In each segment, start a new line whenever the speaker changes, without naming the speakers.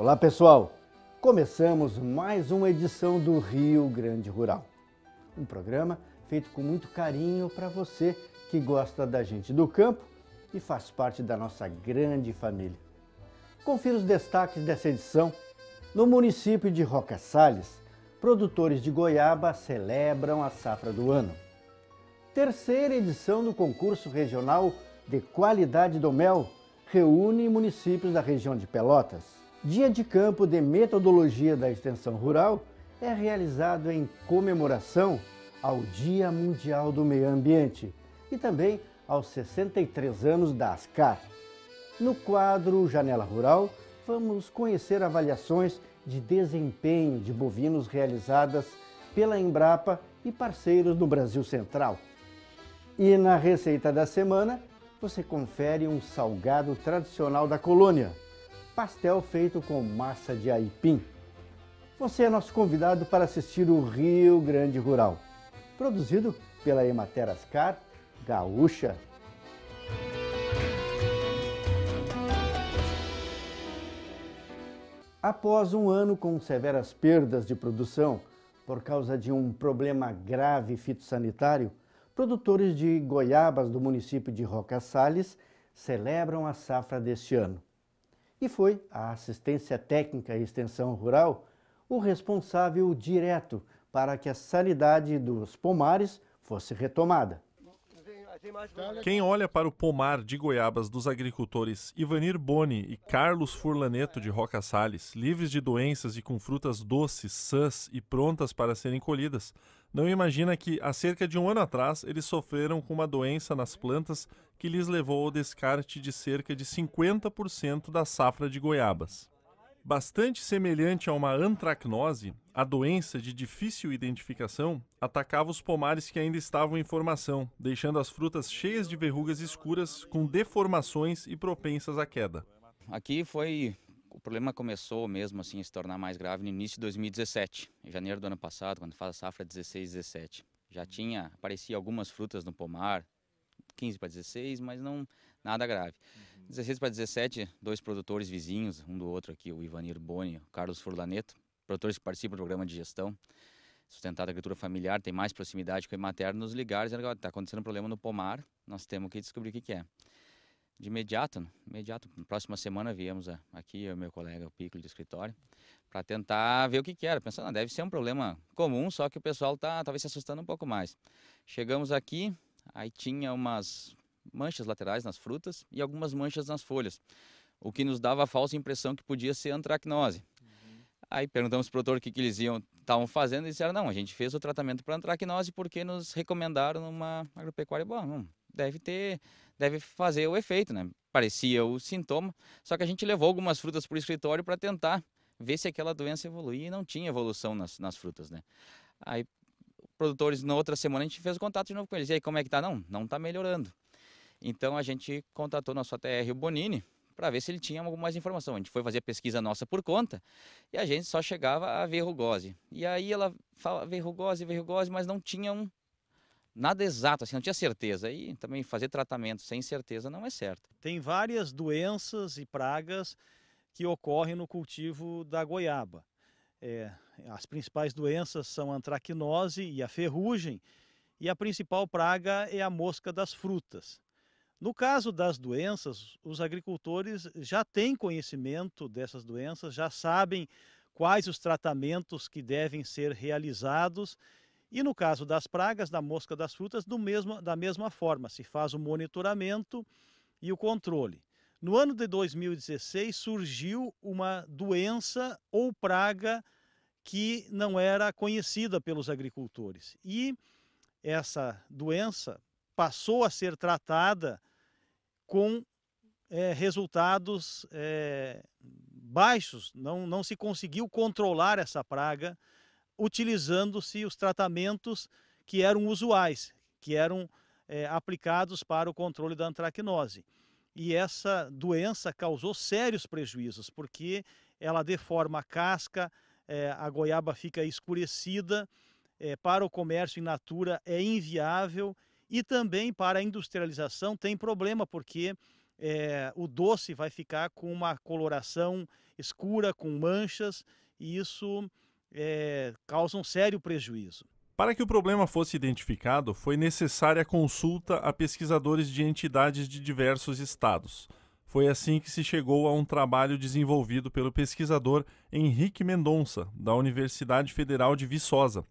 Olá pessoal, começamos mais uma edição do Rio Grande Rural, um programa feito com muito carinho para você que gosta da gente do campo e faz parte da nossa grande família. Confira os destaques dessa edição. No município de Roca Salles, produtores de goiaba celebram a safra do ano. Terceira edição do concurso regional de qualidade do mel reúne municípios da região de Pelotas. Dia de Campo de Metodologia da Extensão Rural é realizado em comemoração ao Dia Mundial do Meio Ambiente e também aos 63 anos da ASCAR. No quadro Janela Rural, vamos conhecer avaliações de desempenho de bovinos realizadas pela Embrapa e parceiros do Brasil Central. E na receita da semana, você confere um salgado tradicional da colônia, pastel feito com massa de aipim. Você é nosso convidado para assistir o Rio Grande Rural, produzido pela Emater Ascar Gaúcha. Após um ano com severas perdas de produção por causa de um problema grave fitossanitário, produtores de goiabas do município de Roca Salles celebram a safra deste ano e foi a assistência técnica e extensão rural o responsável direto para que a sanidade dos pomares fosse retomada.
Quem olha para o pomar de goiabas dos agricultores Ivanir Boni e Carlos Furlaneto de Roca Salles, livres de doenças e com frutas doces, sãs e prontas para serem colhidas, não imagina que, há cerca de um ano atrás, eles sofreram com uma doença nas plantas que lhes levou ao descarte de cerca de 50% da safra de goiabas. Bastante semelhante a uma antracnose, a doença de difícil identificação atacava os pomares que ainda estavam em formação, deixando as frutas cheias de verrugas escuras, com deformações e propensas à queda. Aqui foi o problema
começou mesmo assim a se tornar mais grave no início de 2017, em janeiro do ano passado, quando faz a safra 16, 17. Já uhum. tinha, aparecia algumas frutas no pomar, 15 para 16, mas não nada grave. Uhum. 16 para 17, dois produtores vizinhos, um do outro aqui, o Ivanir Boni, o Carlos Furlaneto, produtores que participam do programa de gestão sustentada agricultura familiar, tem mais proximidade com a Emater, nos ligaram dizendo que está acontecendo um problema no pomar, nós temos que descobrir o que, que é de imediato, imediato, na próxima semana viemos aqui, eu e meu colega o Pico do escritório, para tentar ver o que, que era. Pensando, ah, deve ser um problema comum, só que o pessoal está talvez se assustando um pouco mais. Chegamos aqui, aí tinha umas manchas laterais nas frutas e algumas manchas nas folhas, o que nos dava a falsa impressão que podia ser antracnose. Uhum. Aí perguntamos para o doutor o que, que eles iam estavam fazendo e disseram, não, a gente fez o tratamento para antracnose porque nos recomendaram numa agropecuária, bom, hum, deve ter deve fazer o efeito, né? Parecia o sintoma, só que a gente levou algumas frutas para o escritório para tentar ver se aquela doença evoluía e não tinha evolução nas, nas frutas, né? Aí, produtores, na outra semana, a gente fez contato de novo com eles. E aí, como é que tá? Não, não tá melhorando. Então, a gente contatou nosso ATR, o Bonini, para ver se ele tinha alguma mais informação. A gente foi fazer a pesquisa nossa por conta e a gente só chegava a verrugose. E aí ela fala verrugose, verrugose, mas não tinha um, nada exato, assim, não tinha certeza. E também fazer tratamento sem
certeza não é certo. Tem várias doenças e pragas que ocorrem no cultivo da goiaba. É, as principais doenças são a antracnose e a ferrugem, e a principal praga é a mosca das frutas. No caso das doenças, os agricultores já têm conhecimento dessas doenças, já sabem quais os tratamentos que devem ser realizados e no caso das pragas, da mosca das frutas, do mesmo, da mesma forma, se faz o monitoramento e o controle. No ano de 2016 surgiu uma doença ou praga que não era conhecida pelos agricultores. E essa doença passou a ser tratada com é, resultados é, baixos, não, não se conseguiu controlar essa praga utilizando-se os tratamentos que eram usuais, que eram é, aplicados para o controle da antracnose. E essa doença causou sérios prejuízos, porque ela deforma a casca, é, a goiaba fica escurecida, é, para o comércio in natura é inviável e também para a industrialização tem problema, porque é, o doce vai ficar com uma coloração escura, com manchas, e isso é, causam sério prejuízo.
Para que o problema fosse identificado, foi necessária consulta a pesquisadores de entidades de diversos estados. Foi assim que se chegou a um trabalho desenvolvido pelo pesquisador Henrique Mendonça, da Universidade Federal de Viçosa,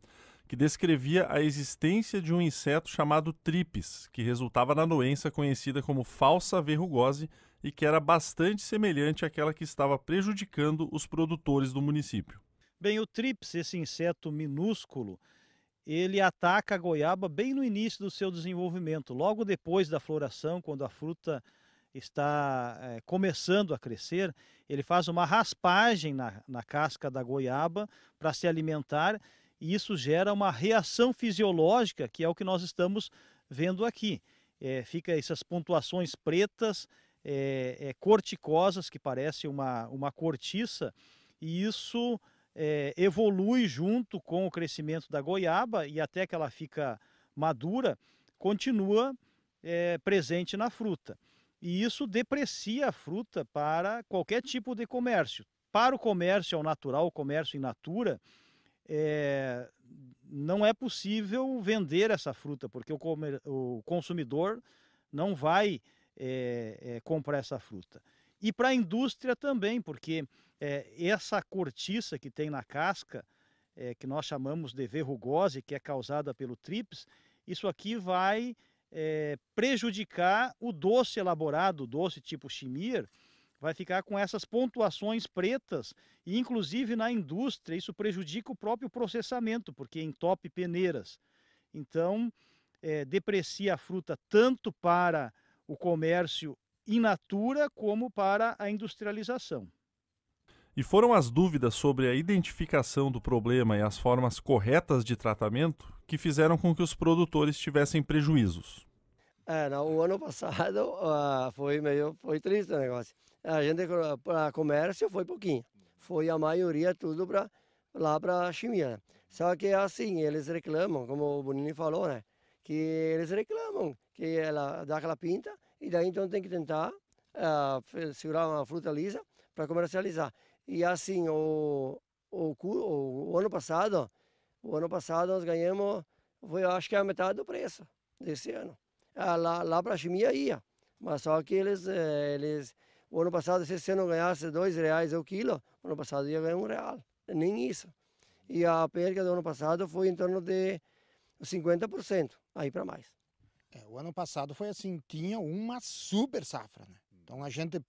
que descrevia a existência de um inseto chamado tripes, que resultava na doença conhecida como falsa verrugose e que era bastante semelhante àquela que estava prejudicando os produtores do município. Bem, o trips, esse inseto minúsculo,
ele ataca a goiaba bem no início do seu desenvolvimento, logo depois da floração, quando a fruta está é, começando a crescer, ele faz uma raspagem na, na casca da goiaba para se alimentar e isso gera uma reação fisiológica, que é o que nós estamos vendo aqui. É, fica essas pontuações pretas, é, é, corticosas, que parece uma, uma cortiça, e isso é, evolui junto com o crescimento da goiaba e até que ela fica madura, continua é, presente na fruta. E isso deprecia a fruta para qualquer tipo de comércio. Para o comércio ao é natural, o comércio in natura, é, não é possível vender essa fruta, porque o, comer, o consumidor não vai é, comprar essa fruta. E para a indústria também, porque é, essa cortiça que tem na casca, é, que nós chamamos de verrugose, que é causada pelo TRIPS, isso aqui vai é, prejudicar o doce elaborado, o doce tipo chimir, vai ficar com essas pontuações pretas e inclusive na indústria isso prejudica o próprio processamento, porque entope peneiras. Então, é, deprecia a fruta tanto para o comércio in natura como para a industrialização.
E foram as dúvidas sobre a identificação do problema e as formas corretas de tratamento que fizeram com que os produtores tivessem prejuízos.
É, não, o ano passado uh, foi meio foi triste o negócio. A gente para comércio foi pouquinho, foi a maioria tudo para lá para a chimia. Né? Só que assim eles reclamam, como o Bonini falou, né? Que eles reclamam que ela dá aquela pinta e daí então tem que tentar uh, segurar uma fruta lisa para comercializar. E assim, o, o, o, o, ano passado, o ano passado nós ganhamos, foi, acho que a metade do preço desse ano. Ah, lá, lá para a chimia ia, mas só que eles, eh, eles, o ano passado, se você não ganhasse dois reais o quilo, o ano passado ia ganhar um real, nem isso. E a perca do ano passado foi em torno de 50%, aí para mais.
É, o ano passado foi assim, tinha uma super safra, né? Hum. Então a gente,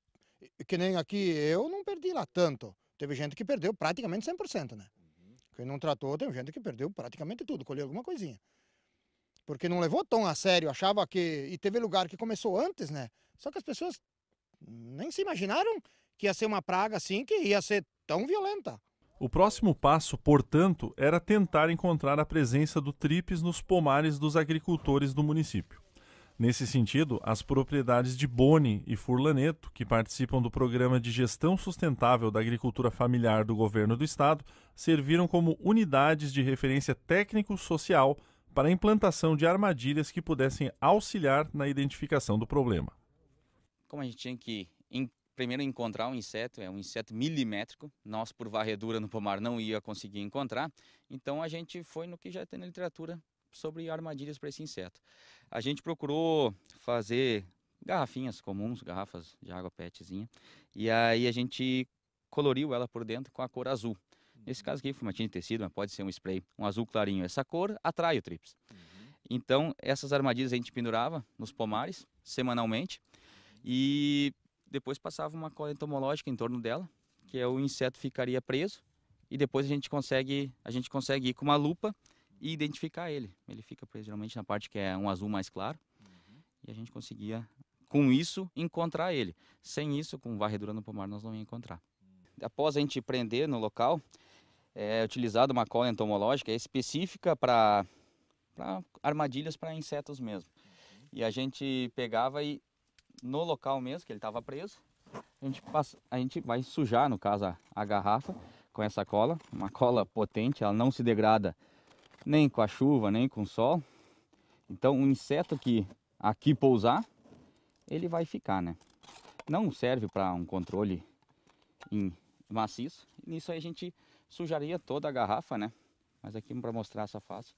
que nem aqui, eu não perdi lá tanto. Teve gente que perdeu praticamente 100%, né? Uhum. Quem não tratou, tem gente que perdeu praticamente tudo, colheu alguma coisinha. Porque não levou tão a sério, achava que... E teve lugar que começou antes, né? Só que as pessoas nem se imaginaram que ia ser uma praga assim, que ia ser
tão violenta. O próximo passo, portanto, era tentar encontrar a presença do TRIPS nos pomares dos agricultores do município. Nesse sentido, as propriedades de Boni e Furlaneto, que participam do Programa de Gestão Sustentável da Agricultura Familiar do Governo do Estado, serviram como unidades de referência técnico-social para a implantação de armadilhas que pudessem auxiliar na identificação do problema.
Como a gente tinha que primeiro encontrar um inseto, é um inseto milimétrico, nós por varredura no pomar não ia conseguir encontrar, então a gente foi no que já tem na literatura sobre armadilhas para esse inseto. A gente procurou fazer garrafinhas comuns, garrafas de água petzinha, e aí a gente coloriu ela por dentro com a cor azul. Nesse caso aqui, fumatina de tecido, mas pode ser um spray, um azul clarinho. Essa cor atrai o trips. Uhum. Então, essas armadilhas a gente pendurava nos pomares, semanalmente, e depois passava uma cola entomológica em torno dela, que é o inseto ficaria preso, e depois a gente consegue, a gente consegue ir com uma lupa e identificar ele. Ele fica geralmente na parte que é um azul mais claro. Uhum. E a gente conseguia, com isso, encontrar ele. Sem isso, com varredura no pomar, nós não ia encontrar. Uhum. Após a gente prender no local, é utilizada uma cola entomológica específica para armadilhas para insetos mesmo. Uhum. E a gente pegava e no local mesmo, que ele estava preso, a gente, passa, a gente vai sujar, no caso, a, a garrafa com essa cola. Uma cola potente, ela não se degrada nem com a chuva, nem com o sol. Então, um inseto que aqui pousar, ele vai ficar, né? Não serve para um controle em maciço. Nisso aí a gente sujaria toda a garrafa, né? Mas aqui para mostrar essa face,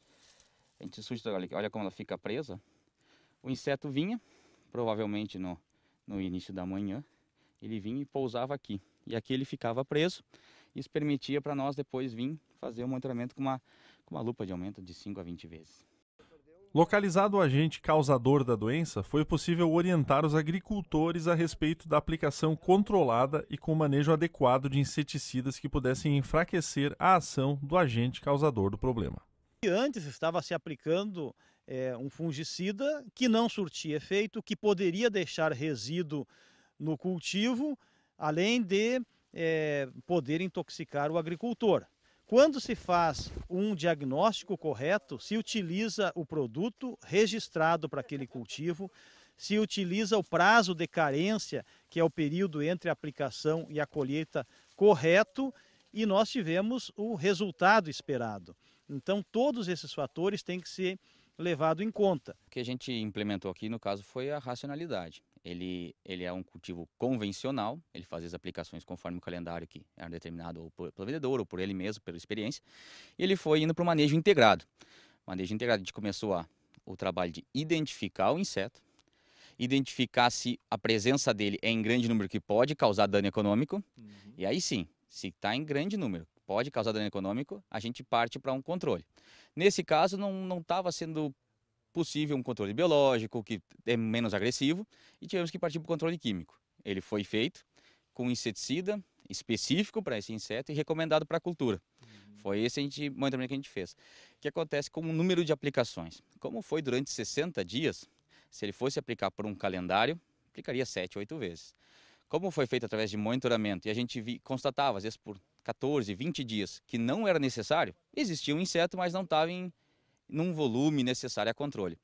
a gente suja toda olha como ela fica presa. O inseto vinha, provavelmente no, no início da manhã, ele vinha e pousava aqui. E aqui ele ficava preso. Isso permitia para nós depois vir fazer o monitoramento com uma uma lupa de aumento de 5 a 20 vezes.
Localizado o agente causador da doença, foi possível orientar os agricultores a respeito da aplicação controlada e com manejo adequado de inseticidas que pudessem enfraquecer a ação do agente causador do problema.
E antes estava se aplicando é, um fungicida que não surtia efeito, que poderia deixar resíduo no cultivo, além de é, poder intoxicar o agricultor. Quando se faz um diagnóstico correto, se utiliza o produto registrado para aquele cultivo, se utiliza o prazo de carência, que é o período entre a aplicação e a colheita, correto, e nós tivemos o resultado esperado. Então, todos esses fatores têm que ser levados em conta. O que a gente implementou aqui, no caso,
foi a racionalidade ele, ele é um cultivo convencional, ele faz as aplicações conforme o calendário que era determinado ou por, pelo vendedor ou por ele mesmo, pela experiência. Ele foi indo para o manejo integrado. Manejo integrado, a gente começou a, o trabalho de identificar o inseto, identificar se a presença dele é em grande número que pode causar dano econômico, uhum. e aí sim, se está em grande número, pode causar dano econômico, a gente parte para um controle. Nesse caso, não estava sendo possível um controle biológico, que é menos agressivo, e tivemos que partir para o controle químico. Ele foi feito com inseticida específico para esse inseto e recomendado para a cultura. Uhum. Foi esse a gente, monitoramento que a gente fez. O que acontece com o número de aplicações? Como foi durante 60 dias, se ele fosse aplicar por um calendário, aplicaria 7, 8 vezes. Como foi feito através de monitoramento e a gente vi, constatava, às vezes por 14, 20 dias, que não era necessário, existia um inseto, mas não estava em num volume necessário a controle.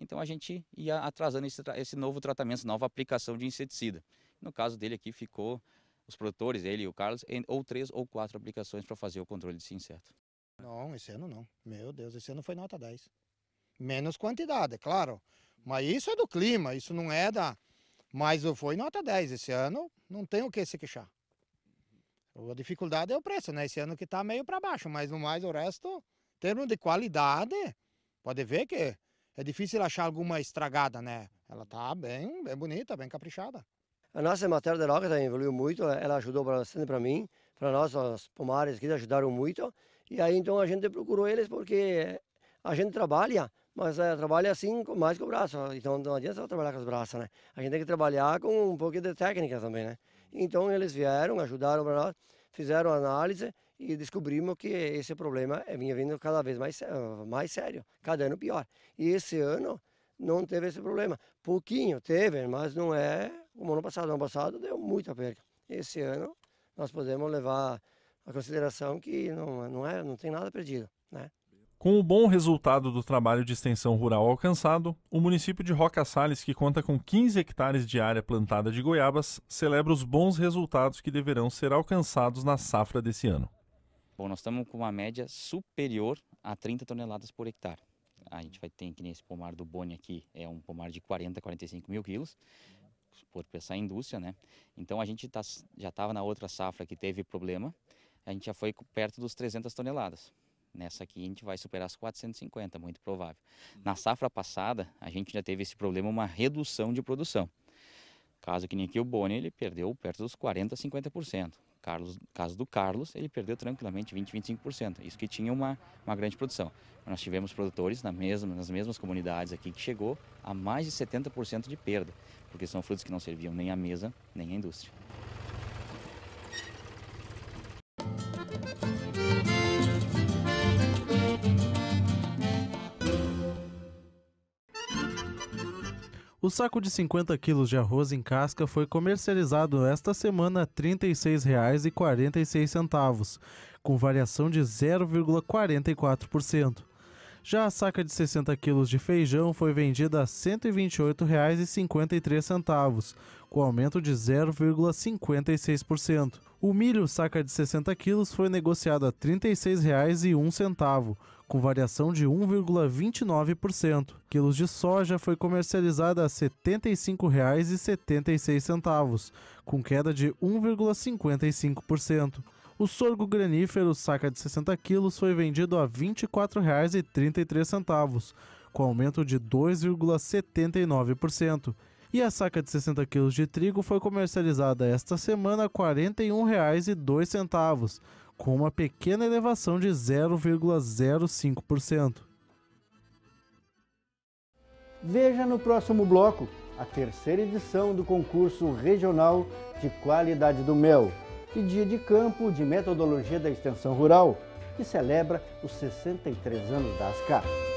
Então a gente ia atrasando esse, esse novo tratamento, essa nova aplicação de inseticida. No caso dele aqui ficou os produtores, ele e o Carlos, em, ou três ou quatro aplicações para fazer o controle desse inseto.
Não, esse ano não. Meu Deus, esse ano foi nota 10. Menos quantidade, é claro. Mas isso é do clima, isso não é da... Mas foi nota 10. Esse ano não tem o que se queixar. A dificuldade é o preço, né? Esse ano que está meio para baixo, mas no mais o resto em termos de qualidade, pode ver que é difícil achar alguma estragada, né? Ela tá bem, bem bonita, bem caprichada.
A nossa matéria de roca evoluiu muito, ela ajudou bastante para mim, para nós, os pomares que ajudaram muito. E aí então a gente procurou eles porque a gente trabalha, mas é, trabalha assim mais com o braço. Então não adianta só trabalhar com os braços, né? A gente tem que trabalhar com um pouquinho de técnica também, né? Então eles vieram, ajudaram para nós, fizeram análise e descobrimos que esse problema eh, vinha vindo cada vez mais, eh, mais sério, cada ano pior. E esse ano não teve esse problema. Pouquinho teve, mas não é como ano passado. Ano passado deu muita perda. Esse ano nós podemos levar a consideração que não, não, é, não tem nada perdido. Né?
Com o bom resultado do trabalho de extensão rural alcançado, o município de Roca Salles, que conta com 15 hectares de área plantada de goiabas, celebra os bons resultados que deverão ser alcançados na safra desse ano.
Bom, nós estamos com uma média superior a 30 toneladas por hectare. A gente vai ter que nesse pomar do Boni aqui, é um pomar de 40, 45 mil quilos, por pensar em indústria, né? Então a gente tá, já estava na outra safra que teve problema, a gente já foi perto dos 300 toneladas. Nessa aqui a gente vai superar as 450, muito provável. Na uhum. safra passada, a gente já teve esse problema, uma redução de produção. Caso que nem aqui o Boni, ele perdeu perto dos 40, 50%. Carlos, caso do Carlos, ele perdeu tranquilamente 20, 25%. Isso que tinha uma, uma grande produção. Nós tivemos produtores na mesma, nas mesmas comunidades aqui que chegou a mais de 70% de perda, porque são frutos que não serviam nem à mesa, nem à indústria.
O saco de 50 quilos de arroz em casca foi comercializado esta semana a R$ 36,46, com variação de 0,44%. Já a saca de 60 quilos de feijão foi vendida a R$ 128,53, com aumento de 0,56%. O milho saca de 60 quilos foi negociado a R$ 36,01, com variação de 1,29%. Quilos de soja foi comercializada a R$ 75,76, com queda de 1,55%. O sorgo granífero, saca de 60 quilos, foi vendido a R$ 24,33, com aumento de 2,79%. E a saca de 60 quilos de trigo foi comercializada esta semana a R$ 41,02, com uma pequena elevação de 0,05%.
Veja no próximo bloco a terceira edição do concurso regional de qualidade do mel e dia de campo de metodologia da extensão rural, que celebra os 63 anos da ASCAP.